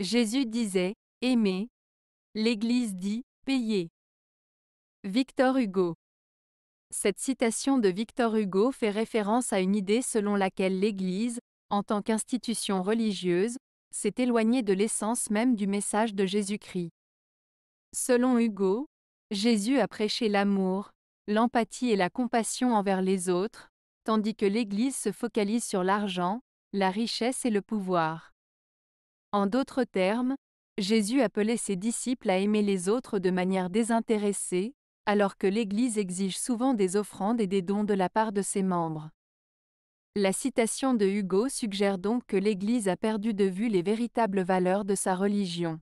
Jésus disait Aimez. L'Église dit payer ». Victor Hugo. Cette citation de Victor Hugo fait référence à une idée selon laquelle l'Église, en tant qu'institution religieuse, s'est éloignée de l'essence même du message de Jésus-Christ. Selon Hugo, Jésus a prêché l'amour, l'empathie et la compassion envers les autres, tandis que l'Église se focalise sur l'argent, la richesse et le pouvoir. En d'autres termes, Jésus appelait ses disciples à aimer les autres de manière désintéressée, alors que l'Église exige souvent des offrandes et des dons de la part de ses membres. La citation de Hugo suggère donc que l'Église a perdu de vue les véritables valeurs de sa religion.